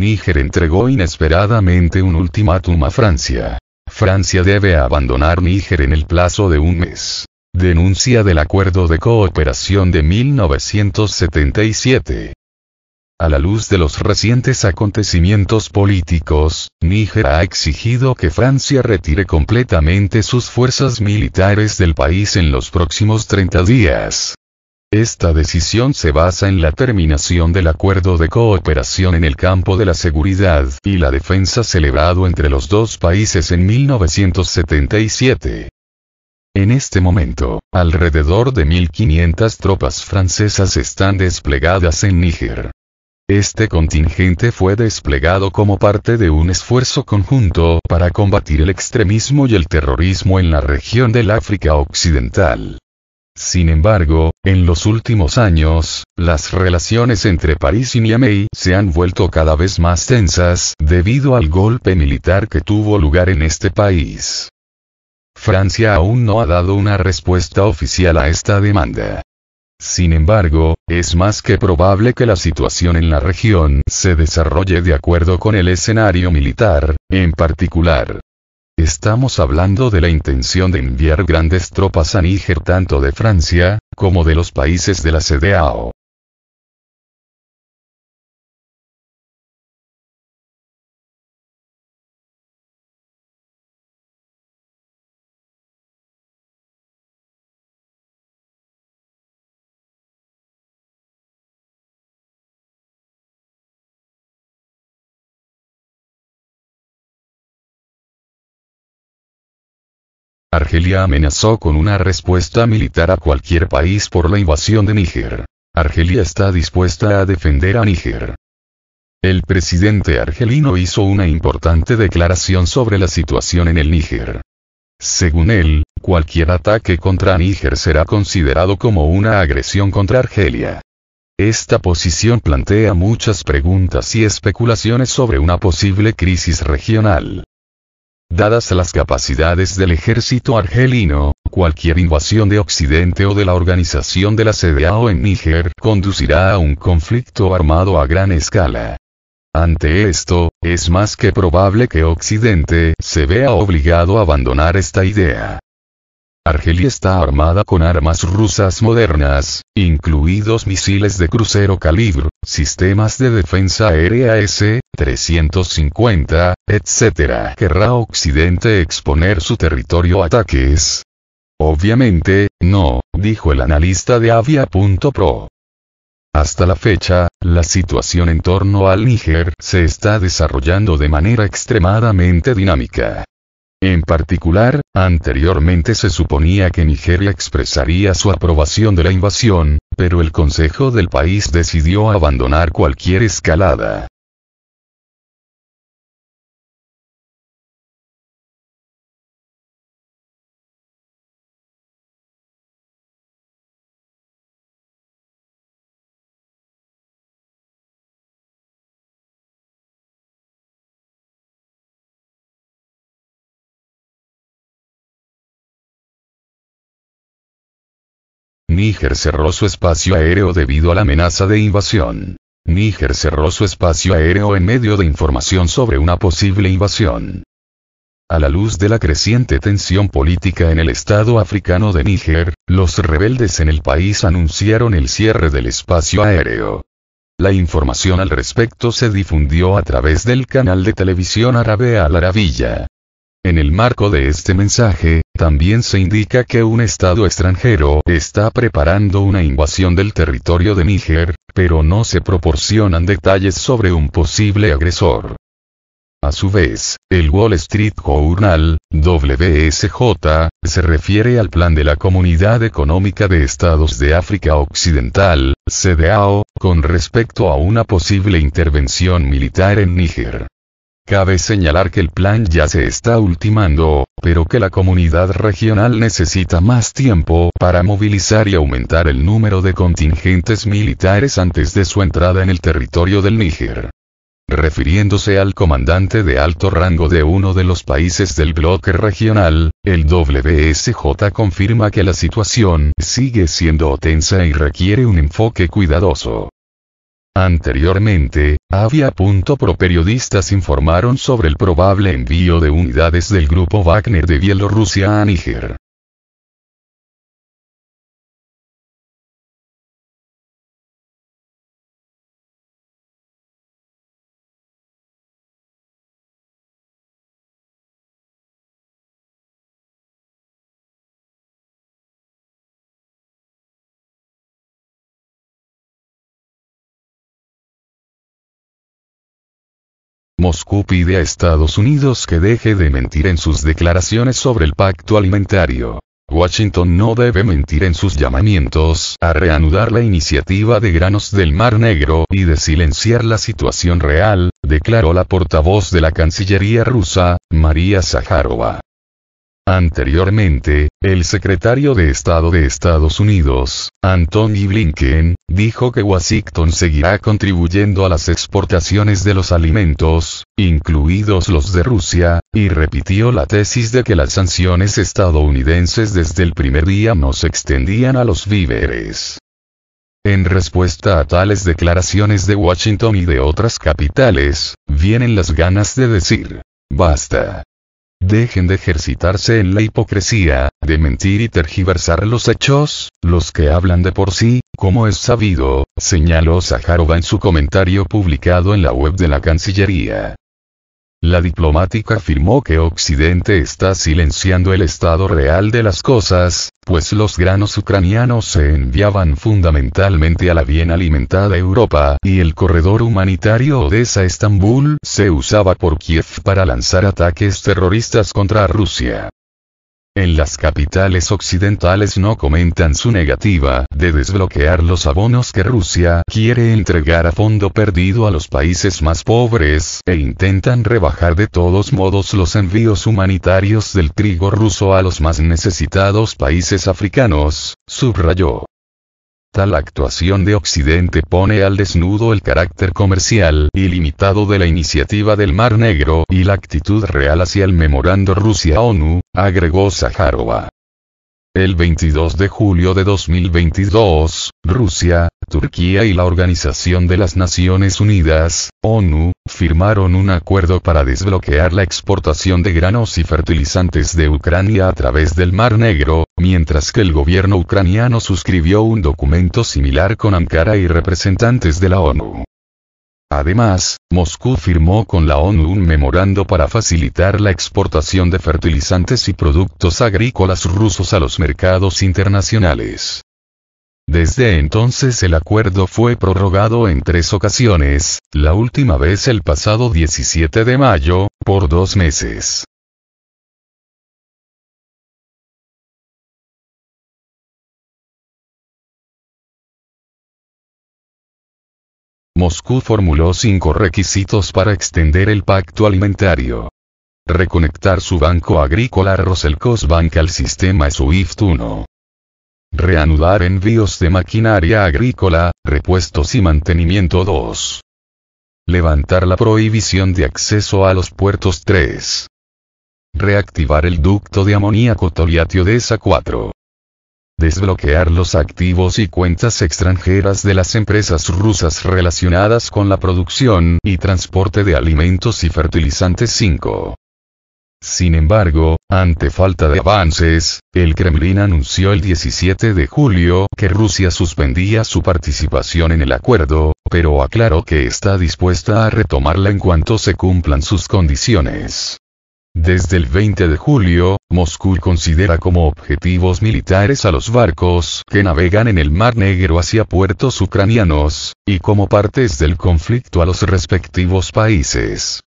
Níger entregó inesperadamente un ultimátum a Francia. Francia debe abandonar Níger en el plazo de un mes. Denuncia del Acuerdo de Cooperación de 1977. A la luz de los recientes acontecimientos políticos, Níger ha exigido que Francia retire completamente sus fuerzas militares del país en los próximos 30 días. Esta decisión se basa en la terminación del acuerdo de cooperación en el campo de la seguridad y la defensa celebrado entre los dos países en 1977. En este momento, alrededor de 1.500 tropas francesas están desplegadas en Níger. Este contingente fue desplegado como parte de un esfuerzo conjunto para combatir el extremismo y el terrorismo en la región del África Occidental. Sin embargo, en los últimos años, las relaciones entre París y Niamey se han vuelto cada vez más tensas debido al golpe militar que tuvo lugar en este país. Francia aún no ha dado una respuesta oficial a esta demanda. Sin embargo, es más que probable que la situación en la región se desarrolle de acuerdo con el escenario militar, en particular, Estamos hablando de la intención de enviar grandes tropas a Níger tanto de Francia, como de los países de la CDAO. Argelia amenazó con una respuesta militar a cualquier país por la invasión de Níger. Argelia está dispuesta a defender a Níger. El presidente argelino hizo una importante declaración sobre la situación en el Níger. Según él, cualquier ataque contra Níger será considerado como una agresión contra Argelia. Esta posición plantea muchas preguntas y especulaciones sobre una posible crisis regional. Dadas las capacidades del ejército argelino, cualquier invasión de Occidente o de la organización de la CDAO en Níger conducirá a un conflicto armado a gran escala. Ante esto, es más que probable que Occidente se vea obligado a abandonar esta idea. Argelia está armada con armas rusas modernas, incluidos misiles de crucero calibre, sistemas de defensa aérea S-350, etc. ¿Querrá Occidente exponer su territorio a ataques? Obviamente, no, dijo el analista de Avia.pro. Hasta la fecha, la situación en torno al Níger se está desarrollando de manera extremadamente dinámica. En particular, anteriormente se suponía que Nigeria expresaría su aprobación de la invasión, pero el Consejo del país decidió abandonar cualquier escalada. Níger cerró su espacio aéreo debido a la amenaza de invasión. Níger cerró su espacio aéreo en medio de información sobre una posible invasión. A la luz de la creciente tensión política en el estado africano de Níger, los rebeldes en el país anunciaron el cierre del espacio aéreo. La información al respecto se difundió a través del canal de televisión árabe Al Arabilla. En el marco de este mensaje, también se indica que un Estado extranjero está preparando una invasión del territorio de Níger, pero no se proporcionan detalles sobre un posible agresor. A su vez, el Wall Street Journal, WSJ, se refiere al plan de la Comunidad Económica de Estados de África Occidental, CDAO, con respecto a una posible intervención militar en Níger. Cabe señalar que el plan ya se está ultimando, pero que la comunidad regional necesita más tiempo para movilizar y aumentar el número de contingentes militares antes de su entrada en el territorio del Níger refiriéndose al comandante de alto rango de uno de los países del bloque regional, el WSJ confirma que la situación sigue siendo tensa y requiere un enfoque cuidadoso. Anteriormente, había punto pro periodistas informaron sobre el probable envío de unidades del grupo Wagner de Bielorrusia a Níger. Moscú pide a Estados Unidos que deje de mentir en sus declaraciones sobre el pacto alimentario. Washington no debe mentir en sus llamamientos a reanudar la iniciativa de granos del Mar Negro y de silenciar la situación real, declaró la portavoz de la Cancillería rusa, María Zaharova. Anteriormente, el secretario de Estado de Estados Unidos, Anthony Blinken, dijo que Washington seguirá contribuyendo a las exportaciones de los alimentos, incluidos los de Rusia, y repitió la tesis de que las sanciones estadounidenses desde el primer día no se extendían a los víveres. En respuesta a tales declaraciones de Washington y de otras capitales, vienen las ganas de decir, basta. Dejen de ejercitarse en la hipocresía, de mentir y tergiversar los hechos, los que hablan de por sí, como es sabido, señaló Sajarova en su comentario publicado en la web de la Cancillería. La diplomática afirmó que Occidente está silenciando el estado real de las cosas, pues los granos ucranianos se enviaban fundamentalmente a la bien alimentada Europa y el corredor humanitario Odessa-Estambul se usaba por Kiev para lanzar ataques terroristas contra Rusia. En las capitales occidentales no comentan su negativa de desbloquear los abonos que Rusia quiere entregar a fondo perdido a los países más pobres e intentan rebajar de todos modos los envíos humanitarios del trigo ruso a los más necesitados países africanos, subrayó. Tal actuación de Occidente pone al desnudo el carácter comercial ilimitado de la iniciativa del Mar Negro y la actitud real hacia el memorando Rusia-ONU, agregó Zaharova. El 22 de julio de 2022, Rusia, Turquía y la Organización de las Naciones Unidas, ONU, firmaron un acuerdo para desbloquear la exportación de granos y fertilizantes de Ucrania a través del Mar Negro, mientras que el gobierno ucraniano suscribió un documento similar con Ankara y representantes de la ONU. Además, Moscú firmó con la ONU un memorando para facilitar la exportación de fertilizantes y productos agrícolas rusos a los mercados internacionales. Desde entonces el acuerdo fue prorrogado en tres ocasiones, la última vez el pasado 17 de mayo, por dos meses. Moscú formuló cinco requisitos para extender el pacto alimentario. Reconectar su banco agrícola Bank al sistema SWIFT 1. Reanudar envíos de maquinaria agrícola, repuestos y mantenimiento 2. Levantar la prohibición de acceso a los puertos 3. Reactivar el ducto de amoníaco Toliatio de ESA 4 desbloquear los activos y cuentas extranjeras de las empresas rusas relacionadas con la producción y transporte de alimentos y fertilizantes 5. Sin embargo, ante falta de avances, el Kremlin anunció el 17 de julio que Rusia suspendía su participación en el acuerdo, pero aclaró que está dispuesta a retomarla en cuanto se cumplan sus condiciones. Desde el 20 de julio, Moscú considera como objetivos militares a los barcos que navegan en el Mar Negro hacia puertos ucranianos, y como partes del conflicto a los respectivos países.